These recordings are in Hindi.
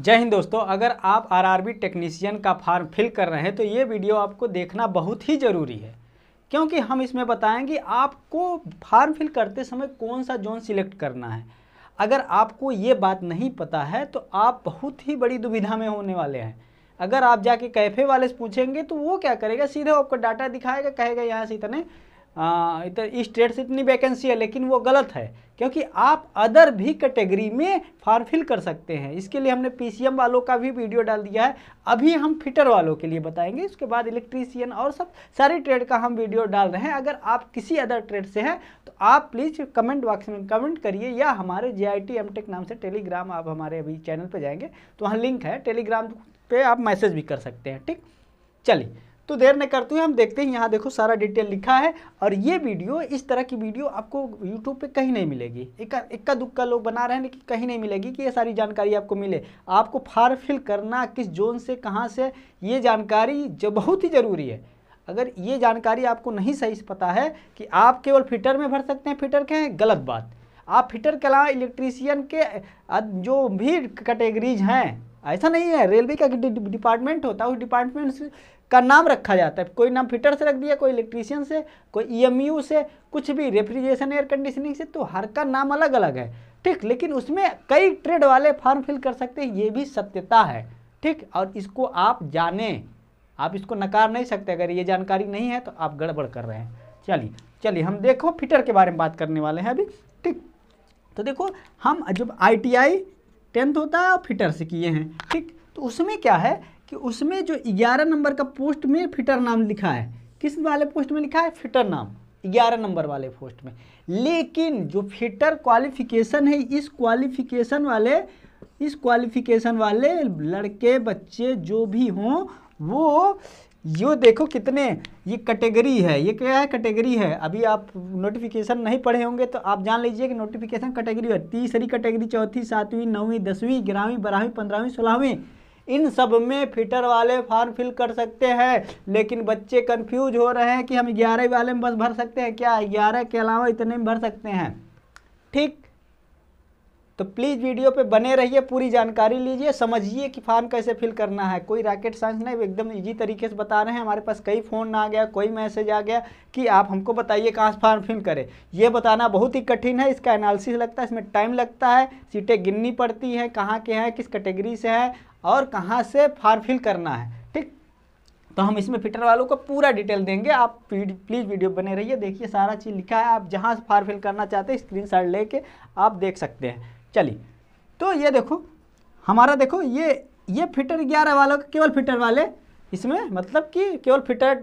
जय हिंद दोस्तों अगर आप आरआरबी टेक्नीशियन का फॉर्म फिल कर रहे हैं तो ये वीडियो आपको देखना बहुत ही ज़रूरी है क्योंकि हम इसमें बताएंगे आपको फॉर्म फिल करते समय कौन सा जोन सिलेक्ट करना है अगर आपको ये बात नहीं पता है तो आप बहुत ही बड़ी दुविधा में होने वाले हैं अगर आप जाके कैफ़े वाले से पूछेंगे तो वो क्या करेगा सीधे आपको डाटा दिखाएगा कहेगा यहाँ से इतने हाँ, इधर इस ट्रेड से इतनी वैकेंसी है लेकिन वो गलत है क्योंकि आप अदर भी कैटेगरी में फॉर्म फिल कर सकते हैं इसके लिए हमने पीसीएम वालों का भी वीडियो डाल दिया है अभी हम फिटर वालों के लिए बताएंगे उसके बाद इलेक्ट्रीशियन और सब सारे ट्रेड का हम वीडियो डाल रहे हैं अगर आप किसी अदर ट्रेड से हैं तो आप प्लीज़ कमेंट बॉक्स में कमेंट करिए या हमारे जे आई टी नाम से टेलीग्राम आप हमारे अभी चैनल पर जाएंगे तो वहाँ लिंक है टेलीग्राम पर आप मैसेज भी कर सकते हैं ठीक चलिए तो देर नहीं करते हुए हम देखते हैं यहाँ देखो सारा डिटेल लिखा है और ये वीडियो इस तरह की वीडियो आपको यूट्यूब पे कहीं नहीं मिलेगी इक्का इक्का दुक्का लोग बना रहे हैं लेकिन कहीं नहीं मिलेगी कि ये सारी जानकारी आपको मिले आपको फार फिल करना किस जोन से कहाँ से ये जानकारी जो बहुत ही ज़रूरी है अगर ये जानकारी आपको नहीं सही से पता है कि आप केवल फिटर में भर सकते हैं फिटर के हैं गलत बात आप फिटर के अलावा इलेक्ट्रीसियन के जो भी कैटेगरीज हैं ऐसा नहीं है रेलवे का डिपार्टमेंट होता है उस डिपार्टमेंट का नाम रखा जाता है कोई नाम फिटर से रख दिया कोई इलेक्ट्रीशियन से कोई ई e से कुछ भी रेफ्रिजरेशन एयर कंडीशनिंग से तो हर का नाम अलग अलग है ठीक लेकिन उसमें कई ट्रेड वाले फॉर्म फिल कर सकते हैं ये भी सत्यता है ठीक और इसको आप जाने आप इसको नकार नहीं सकते अगर ये जानकारी नहीं है तो आप गड़बड़ कर रहे हैं चलिए चलिए हम देखो फिटर के बारे में बात करने वाले हैं अभी ठीक तो देखो हम जब आई टी आई टेंथ होता है और फिटर से किए हैं ठीक तो उसमें क्या है कि उसमें जो ग्यारह नंबर का पोस्ट में फिटर नाम लिखा है किस वाले पोस्ट में लिखा है फिटर नाम ग्यारह नंबर वाले पोस्ट में लेकिन जो फिटर क्वालिफिकेशन है इस क्वालिफिकेशन वाले इस क्वालिफिकेशन वाले लड़के बच्चे जो भी हों वो यो देखो कितने ये कैटेगरी है ये क्या है कैटेगरी है अभी आप नोटिफिकेशन नहीं पढ़े होंगे तो आप जान लीजिए कि नोटिफिकेशन कैटेगरी है तीसरी कैटेगरी चौथी सातवीं नौवीं दसवीं ग्यारहवीं बारहवीं पंद्रहवीं सोलहवीं इन सब में फिटर वाले फॉर्म फिल कर सकते हैं लेकिन बच्चे कन्फ्यूज हो रहे हैं कि हम ग्यारह वाले में बस भर सकते हैं क्या ग्यारह के अलावा इतने में भर सकते हैं ठीक तो प्लीज़ वीडियो पे बने रहिए पूरी जानकारी लीजिए समझिए कि फॉर्म कैसे फिल करना है कोई रैकेट साइंस नहीं एकदम इजी तरीके से बता रहे हैं हमारे पास कई फ़ोन आ गया कोई मैसेज आ गया कि आप हमको बताइए कहाँ से फॉर्म फिल करें ये बताना बहुत ही कठिन है इसका एनालिसिस लगता है इसमें टाइम लगता है सीटें गिननी पड़ती हैं कहाँ के हैं किस कैटेगरी से हैं और कहाँ से फारफिल करना है ठीक तो हम इसमें फिटर वालों को पूरा डिटेल देंगे आप प्लीज़ वीडियो बने रहिए देखिए सारा चीज़ लिखा है आप जहाँ से फारफिल करना चाहते हैं स्क्रीन शॉट लेके आप देख सकते हैं चलिए तो ये देखो हमारा देखो ये ये फिटर ग्यारह वालों का केवल फिटर वाले इसमें मतलब कि केवल फिटर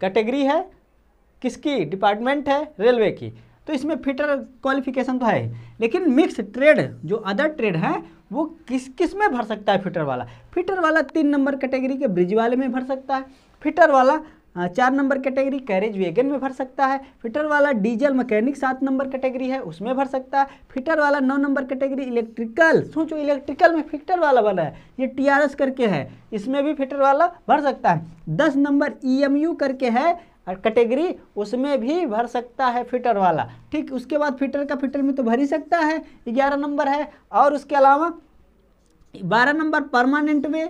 कैटेगरी है किसकी डिपार्टमेंट है रेलवे की तो इसमें फिटर क्वालिफिकेशन तो है लेकिन मिक्स ट्रेड जो अदर ट्रेड है वो किस किस में भर सकता है फिटर वाला फिटर वाला तीन नंबर कैटेगरी के ब्रिज वाले में भर सकता है फिटर वाला चार नंबर कैटेगरी कैरेज वेगन में भर सकता है फिटर वाला डीजल मैकेनिक सात नंबर कैटेगरी है उसमें भर सकता है फिटर वाला नौ नंबर कैटेगरी इलेक्ट्रिकल सोचो इलेक्ट्रिकल में फिटर वाला बना है ये टीआरएस करके है इसमें भी फिटर वाला भर सकता है दस नंबर ईएमयू करके है कैटेगरी उसमें भी भर सकता है फिटर वाला ठीक उसके बाद फिटर का फिटर में तो भर ही सकता है ग्यारह नंबर है और उसके अलावा बारह नंबर परमानेंट में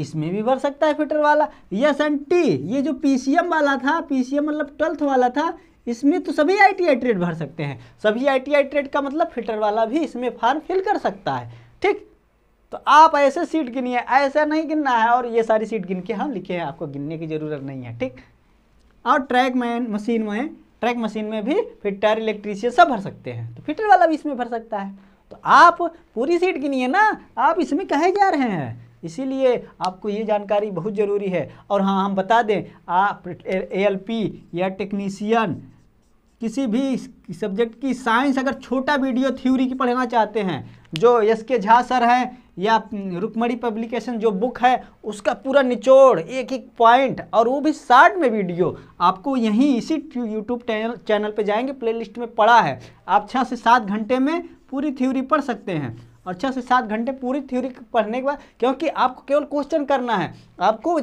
इसमें भी भर सकता है फिटर वाला यस एन टी ये जो पी वाला था पी मतलब ट्वेल्थ वाला था इसमें तो सभी आई टी ट्रेड भर सकते हैं सभी आई टी ट्रेड का मतलब फिटर वाला भी इसमें फॉर्म फिल कर सकता है ठीक तो आप ऐसे सीट गिनिए ऐसा नहीं गिनना है और ये सारी सीट गिन के हम लिखे हैं आपको गिनने की ज़रूरत नहीं है ठीक और ट्रैक मैन मशीन में ट्रैक मशीन में भी फिटर इलेक्ट्रीशियन सब भर सकते हैं तो फिटर वाला भी इसमें भर सकता है तो आप पूरी सीट गिनिए ना आप इसमें कहे जा रहे हैं इसीलिए आपको ये जानकारी बहुत ज़रूरी है और हाँ हम बता दें आप ए एल पी या टेक्नीसियन किसी भी सब्जेक्ट की साइंस अगर छोटा वीडियो थ्योरी की पढ़ना चाहते हैं जो एस के झा सर हैं या रुकमणी पब्लिकेशन जो बुक है उसका पूरा निचोड़ एक एक पॉइंट और वो भी शार्ट में वीडियो आपको यहीं इसी यूट्यूब चैनल चैनल पे जाएंगे प्लेलिस्ट में पड़ा है आप छः से सात घंटे में पूरी थ्योरी पढ़ सकते हैं और छः से सात घंटे पूरी थ्योरी पढ़ने के बाद क्योंकि आपको केवल क्वेश्चन करना है आपको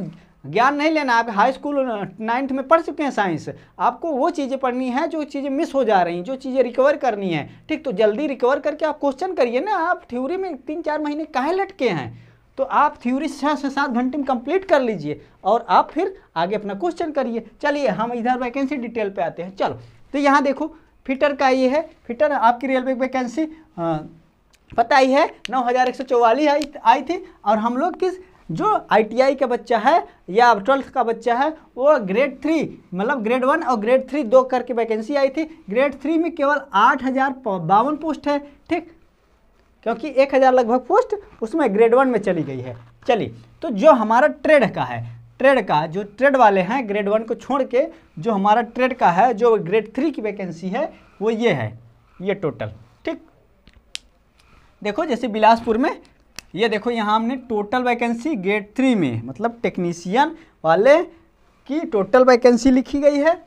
ज्ञान नहीं लेना आप हाई स्कूल नाइन्थ में पढ़ चुके हैं साइंस आपको वो चीज़ें पढ़नी है जो चीज़ें मिस हो जा रही हैं जो चीज़ें रिकवर करनी है ठीक तो जल्दी रिकवर करके आप क्वेश्चन करिए ना आप थ्योरी में तीन चार महीने कहाँ लटके हैं तो आप थ्योरी छः से सात घंटे में कंप्लीट कर लीजिए और आप फिर आगे अपना क्वेश्चन करिए चलिए हम इधर वैकेंसी डिटेल पर आते हैं चलो तो यहाँ देखो फिटर का ये है फिटर आपकी रेलवे वैकेंसी पता ही है नौ हज़ार एक सौ चौवालीस आई आई थी और हम लोग किस जो आईटीआई का बच्चा है या ट्वेल्थ का बच्चा है वो ग्रेड थ्री मतलब ग्रेड वन और ग्रेड थ्री दो करके वैकेंसी आई थी ग्रेड थ्री में केवल आठ हज़ार बावन पोस्ट है ठीक क्योंकि एक हज़ार लगभग पोस्ट उसमें ग्रेड वन में चली गई है चलिए तो जो हमारा ट्रेड का है ट्रेड का जो ट्रेड वाले हैं ग्रेड वन को छोड़ के जो हमारा ट्रेड का है जो ग्रेड थ्री की वैकेंसी है वो ये है ये टोटल ठीक देखो जैसे बिलासपुर में ये देखो यहाँ हमने टोटल वैकेंसी गेट थ्री में मतलब टेक्नीशियन वाले की टोटल वैकेंसी लिखी गई है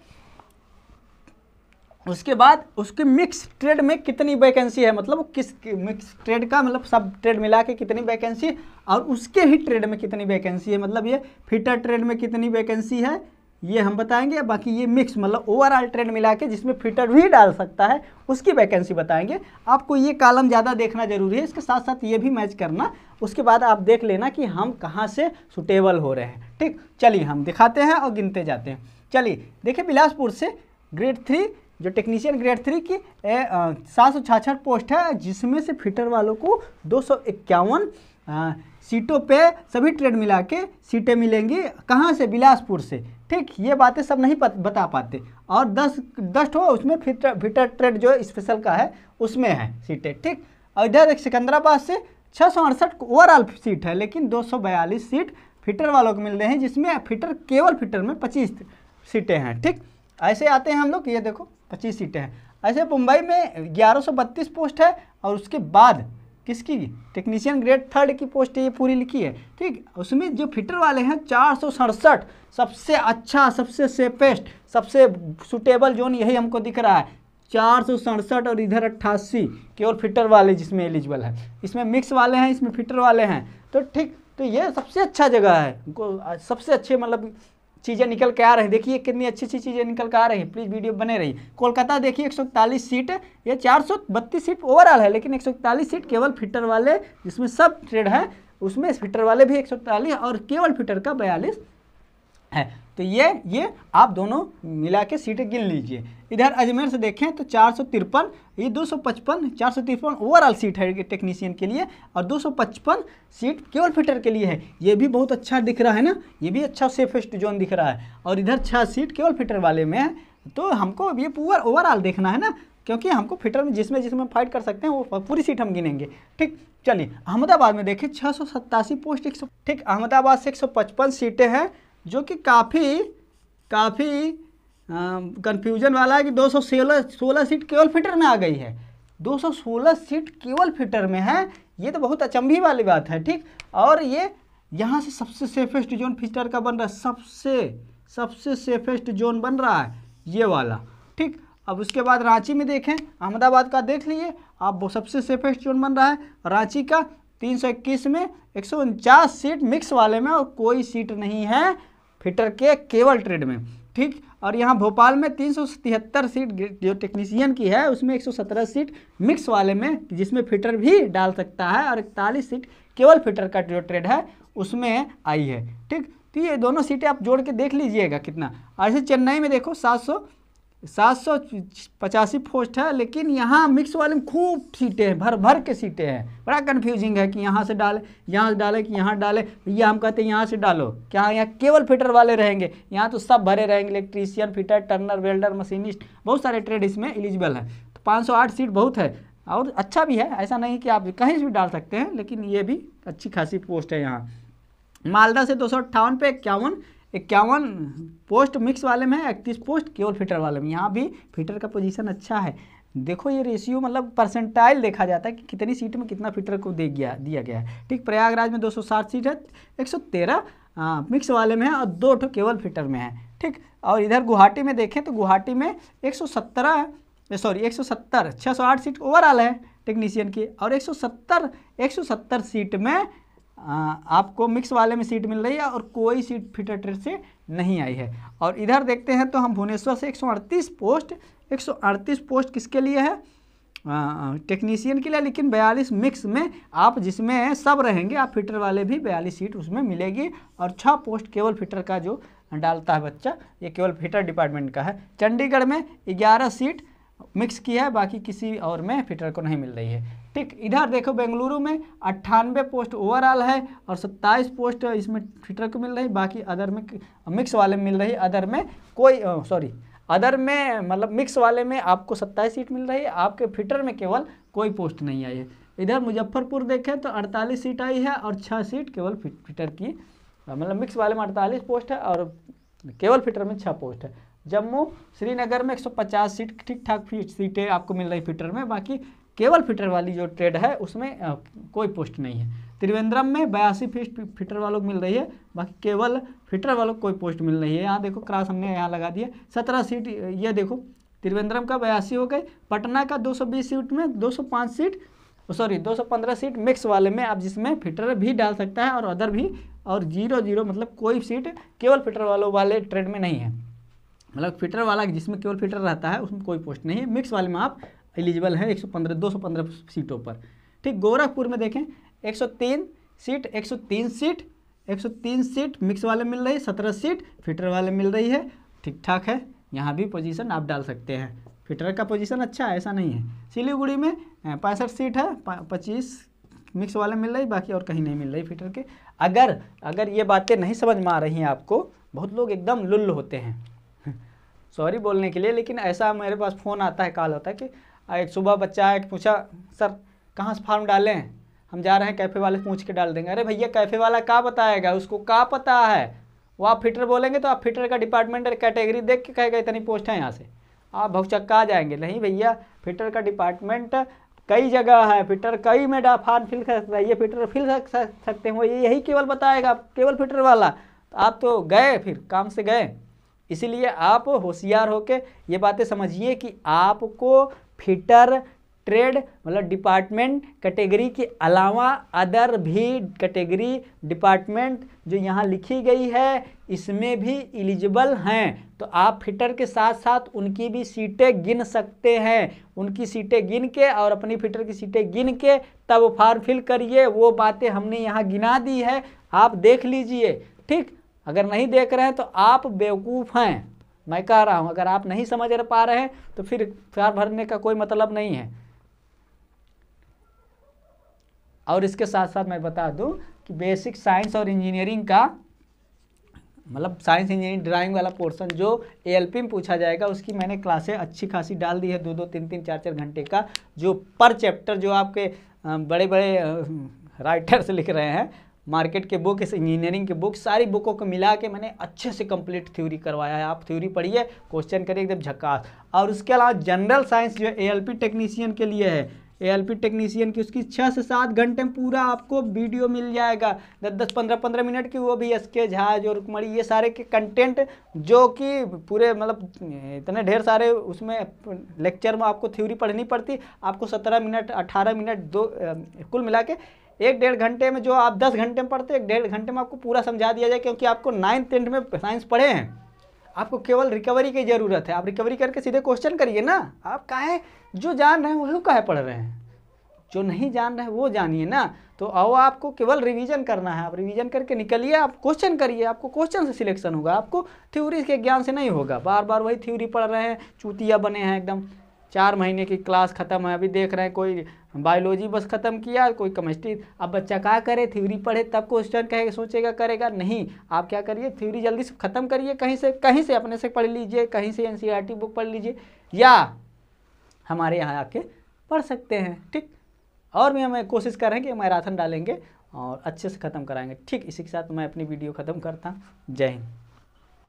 उसके बाद उसके मिक्स ट्रेड में कितनी वैकेंसी है मतलब किस मिक्स ट्रेड का मतलब सब ट्रेड मिला के कितनी वैकेंसी और उसके ही ट्रेड में कितनी वैकेंसी है मतलब ये फिटर ट्रेड में कितनी वैकेंसी है ये हम बताएंगे बाकी ये मिक्स मतलब ओवरऑल ट्रेंड मिला के जिसमें फिटर भी डाल सकता है उसकी वैकेंसी बताएंगे आपको ये कालम ज़्यादा देखना जरूरी है इसके साथ साथ ये भी मैच करना उसके बाद आप देख लेना कि हम कहाँ से सुटेबल हो रहे हैं ठीक चलिए हम दिखाते हैं और गिनते जाते हैं चलिए देखिए बिलासपुर से ग्रेड थ्री जो टेक्नीशियन ग्रेड थ्री की सात सौ छाछठ पोस्ट है जिसमें से फिटर वालों को दो सौ इक्यावन सीटों पे सभी ट्रेड मिला के सीटें मिलेंगी कहाँ से बिलासपुर से ठीक ये बातें सब नहीं बता पाते और दस दस हो उसमें फिटर फिटर ट्रेड जो स्पेशल का है उसमें है सीटें ठीक और इधर एक सिकंदराबाद से छः सौ अड़सठ ओवरऑल सीट है लेकिन दो सौ बयालीस सीट फिटर वालों को मिल रहे हैं जिसमें फिटर केवल फिटर में पच्चीस सीटें हैं ठीक ऐसे आते हैं हम लोग ये देखो पच्चीस सीटें हैं ऐसे मुंबई में ग्यारह सौ बत्तीस पोस्ट है और उसके बाद किसकी टेक्नीशियन ग्रेड थर्ड की पोस्ट ये पूरी लिखी है ठीक उसमें जो फिटर वाले हैं चार सबसे अच्छा सबसे सेफेस्ट सबसे सुटेबल जोन यही हमको दिख रहा है चार सौ सड़सठ और इधर अट्ठासी केवल फिटर वाले जिसमें एलिजिबल है इसमें मिक्स वाले हैं इसमें फिटर वाले हैं तो ठीक तो ये सबसे अच्छा जगह है सबसे अच्छे मतलब चीज़ें निकल के आ रही देखिए कितनी अच्छी अच्छी चीज़ें निकल के आ रही है प्लीज़ वीडियो बने रही कोलकाता देखिए एक सीट ये चार सीट ओवरऑल है लेकिन एक सीट केवल फिटर वाले जिसमें सब ट्रेड है उसमें फिटर वाले भी एक और केवल फिटर का बयालीस है तो ये ये आप दोनों मिला के सीटें गिन लीजिए इधर अजमेर से देखें तो चार सौ तिरपन ये दो सौ पचपन चार सौ तिरपन ओवरऑल सीट है टेक्नीशियन के लिए और दो सौ पचपन सीट केवल फिटर के लिए है ये भी बहुत अच्छा दिख रहा है ना ये भी अच्छा सेफेस्ट जोन दिख रहा है और इधर छः सीट केवल फिटर वाले में है तो हमको ये पूरा ओवरऑल देखना है ना क्योंकि हमको फिटर में जिसमें जिसमें फाइट कर सकते हैं वो पूरी सीट हम गिनेंगे ठीक चलिए अहमदाबाद में देखें छः सौ सत्तासी पोस्ट एक सौ ठीक अहमदाबाद से एक सौ पचपन सीटें हैं जो कि काफ़ी काफ़ी कन्फ्यूजन वाला है कि 216 सोलह सीट केवल फिटर में आ गई है 216 सीट केवल फिटर में है ये तो बहुत अचंभी वाली बात है ठीक और ये यहाँ से सबसे सेफेस्ट जोन फिटर का बन रहा है सबसे सबसे सेफेस्ट जोन बन रहा है ये वाला ठीक अब उसके बाद रांची में देखें अहमदाबाद का देख लीजिए आप सबसे सेफेस्ट जोन बन रहा है रांची का 321 में एक सीट मिक्स वाले में और कोई सीट नहीं है फिटर के केवल ट्रेड में ठीक और यहाँ भोपाल में तीन सीट जो टेक्नीशियन की है उसमें 117 सीट मिक्स वाले में जिसमें फिटर भी डाल सकता है और इकतालीस सीट केवल फिटर का जो ट्रेड है उसमें आई है ठीक तो ये दोनों सीटें आप जोड़ के देख लीजिएगा कितना ऐसे चेन्नई में देखो सात सात सौ पचासी पोस्ट है लेकिन यहाँ मिक्स वाले में खूब सीटें हैं भर भर के सीटें हैं बड़ा कन्फ्यूजिंग है कि यहाँ से डाले यहाँ से डाले कि यहाँ डाले भैया हम कहते हैं यहाँ से डालो क्या यहाँ केवल फिटर वाले रहेंगे यहाँ तो सब भरे रहेंगे electrician fitter turner welder machinist बहुत सारे ट्रेड इसमें एलिजिबल हैं तो पाँच सीट बहुत है और अच्छा भी है ऐसा नहीं कि आप कहीं से भी डाल सकते हैं लेकिन ये भी अच्छी खासी पोस्ट है यहाँ मालदा से दो सौ अट्ठावन पे इक्यावन इक्यावन पोस्ट मिक्स वाले में है इकतीस पोस्ट केवल फिटर वाले में यहाँ भी फिटर का पोजीशन अच्छा है देखो ये रेशियो मतलब परसेंटाइल देखा जाता है कि कितनी सीट में कितना फिटर को दे गया दिया गया है ठीक प्रयागराज में 260 सीट है 113 मिक्स वाले में है और दो ठो केवल फिटर में है ठीक और इधर गुवाहाटी में देखें तो गुवाहाटी में एक सॉरी सौ आठ सीट ओवरऑल है टेक्नीशियन की और सौ सत्तर सीट में आपको मिक्स वाले में सीट मिल रही है और कोई सीट फिटर ट्रेड से नहीं आई है और इधर देखते हैं तो हम भुवनेश्वर से 138 पोस्ट 138 पोस्ट किसके लिए है टेक्नीशियन के लिए लेकिन बयालीस मिक्स में आप जिसमें सब रहेंगे आप फिटर वाले भी बयालीस सीट उसमें मिलेगी और छः पोस्ट केवल फिटर का जो डालता है बच्चा ये केवल फिटर डिपार्टमेंट का है चंडीगढ़ में ग्यारह सीट मिक्स की है बाकी किसी और में फिटर को नहीं मिल रही है ठीक इधर देखो बेंगलुरु में अट्ठानवे पोस्ट ओवरऑल है और सत्ताईस पोस्ट इसमें ट्विटर को मिल रही बाकी अदर में मिक्स वाले में मिल रही अदर में कोई सॉरी अदर में मतलब मिक्स वाले में आपको सत्ताईस सीट मिल रही है आपके फिटर में केवल कोई पोस्ट नहीं आई है इधर मुजफ्फरपुर देखें तो अड़तालीस सीट आई है और छः सीट केवल फिटर की मतलब मिक्स वाले में अड़तालीस पोस्ट है और केवल फिटर में छः पोस्ट है जम्मू श्रीनगर में 150 सीट ठीक ठाक सीटें आपको मिल रही फिटर में बाकी केवल फिटर वाली जो ट्रेड है उसमें कोई पोस्ट नहीं है त्रिवेंद्रम में बयासी फीट फिटर वालों को मिल रही है बाकी केवल फिटर वालों को कोई पोस्ट मिल रही है यहाँ देखो क्रास हमने यहाँ लगा दिया सत्रह सीट ये देखो त्रिवेंद्रम का बयासी हो गए पटना का 220 सीट में 205 सीट सॉरी 215 सीट मिक्स वाले में आप जिसमें फिटर भी डाल सकता है और अदर भी और जीरो जीरो मतलब कोई सीट केवल फिटर वालों वाले ट्रेड में नहीं है मतलब फिटर वाला जिसमें केवल फिटर रहता है उसमें कोई पोस्ट नहीं है मिक्स वाले में आप एलिजिबल हैं 115 215 सीटों पर ठीक गोरखपुर में देखें 103 सीट 103 सीट 103 सीट मिक्स वाले मिल रही है सत्रह सीट फिटर वाले मिल रही है ठीक ठाक है यहाँ भी पोजीशन आप डाल सकते हैं फिटर का पोजीशन अच्छा है ऐसा नहीं है सिलीगुड़ी में पैंसठ सीट है पच्चीस मिक्स वाले मिल रही बाकी और कहीं नहीं मिल रही फिटर के अगर अगर ये बातें नहीं समझ में आ रही हैं आपको बहुत लोग एकदम लुल्ल होते हैं सॉरी बोलने के लिए लेकिन ऐसा मेरे पास फ़ोन आता है कॉल होता है कि एक सुबह बच्चा आया पूछा सर कहाँ से फार्म डालें हम जा रहे हैं कैफ़े वाले पूछ के डाल देंगे अरे भैया कैफ़े वाला का बताएगा उसको का पता है वो आप फिटर बोलेंगे तो आप फिटर का डिपार्टमेंट और कैटेगरी देख के कहेगा इतनी पोस्ट है यहाँ से आप भौचक्का आ जाएंगे नहीं भैया फिटर का डिपार्टमेंट कई जगह है फिटर कई में फार्म फिल कर सकता है ये फिटर फिल कर सकते हो ये यही केवल बताएगा आप केवल फिटर वाला तो आप तो गए फिर काम से गए इसीलिए आप होशियार होकर ये बातें समझिए कि आपको फिटर ट्रेड मतलब डिपार्टमेंट कैटेगरी के अलावा अदर भी कैटेगरी डिपार्टमेंट जो यहाँ लिखी गई है इसमें भी एलिजिबल हैं तो आप फिटर के साथ साथ उनकी भी सीटें गिन सकते हैं उनकी सीटें गिन के और अपनी फिटर की सीटें गिन के तब वो फॉर्म फिल करिए वो बातें हमने यहाँ गिना दी है आप देख लीजिए ठीक अगर नहीं देख रहे हैं तो आप बेवकूफ़ हैं मैं कह रहा हूँ अगर आप नहीं समझ पा रहे हैं तो फिर प्यार भरने का कोई मतलब नहीं है और इसके साथ साथ मैं बता दूं कि बेसिक साइंस और इंजीनियरिंग का मतलब साइंस इंजीनियरिंग ड्राइंग वाला पोर्शन जो ए में पूछा जाएगा उसकी मैंने क्लासें अच्छी खासी डाल दी है दो दो तीन तीन चार चार घंटे का जो पर चैप्टर जो आपके बड़े बड़े राइटर्स लिख रहे हैं मार्केट के बुक इंजीनियरिंग के बुक सारी बुकों को मिला के मैंने अच्छे से कंप्लीट थ्योरी करवाया है आप थ्योरी पढ़िए क्वेश्चन करिए एकदम झक्का और उसके अलावा जनरल साइंस जो है ए टेक्नीशियन के लिए है ए टेक्नीशियन की उसकी छः से सात घंटे में पूरा आपको वीडियो मिल जाएगा दस दस पंद्रह पंद्रह मिनट की वो भी एस के झाज और रुकमणी ये सारे के कंटेंट जो कि पूरे मतलब इतने ढेर सारे उसमें लेक्चर में आपको थ्योरी पढ़नी पड़ती आपको सत्रह मिनट अठारह मिनट दो कुल मिला के एक डेढ़ घंटे में जो आप दस घंटे में पढ़ते एक डेढ़ घंटे में आपको पूरा समझा दिया जाए क्योंकि आपको नाइन्थ टेंथ में साइंस पढ़े हैं आपको केवल रिकवरी की ज़रूरत है आप रिकवरी करके सीधे क्वेश्चन करिए ना आप काहे जो जान रहे हैं वही काहे पढ़ रहे हैं जो नहीं जान रहे हैं वो जानिए ना तो आओ आपको केवल रिवीजन करना है आप रिवीजन करके निकलिए आप क्वेश्चन करिए आपको क्वेश्चन से सिलेक्शन होगा आपको थ्योरी के ज्ञान से नहीं होगा बार बार वही थ्योरी पढ़ रहे हैं चूतिया बने हैं एकदम चार महीने की क्लास ख़त्म है अभी देख रहे हैं कोई बायोलॉजी बस ख़त्म किया कोई केमिस्ट्री अब बच्चा क्या करे थ्योरी पढ़े तब क्वेश्चन कहेगा सोचेगा करेगा नहीं आप क्या करिए थ्योरी जल्दी से ख़त्म करिए कहीं से कहीं से अपने से पढ़ लीजिए कहीं से एन बुक e पढ़ लीजिए या हमारे यहाँ आके पढ़ सकते हैं ठीक और भी हमें कोशिश कर रहे हैं कि मैराथन डालेंगे और अच्छे से ख़त्म कराएंगे ठीक इसी के साथ मैं अपनी वीडियो ख़त्म करता हूँ जय हिंद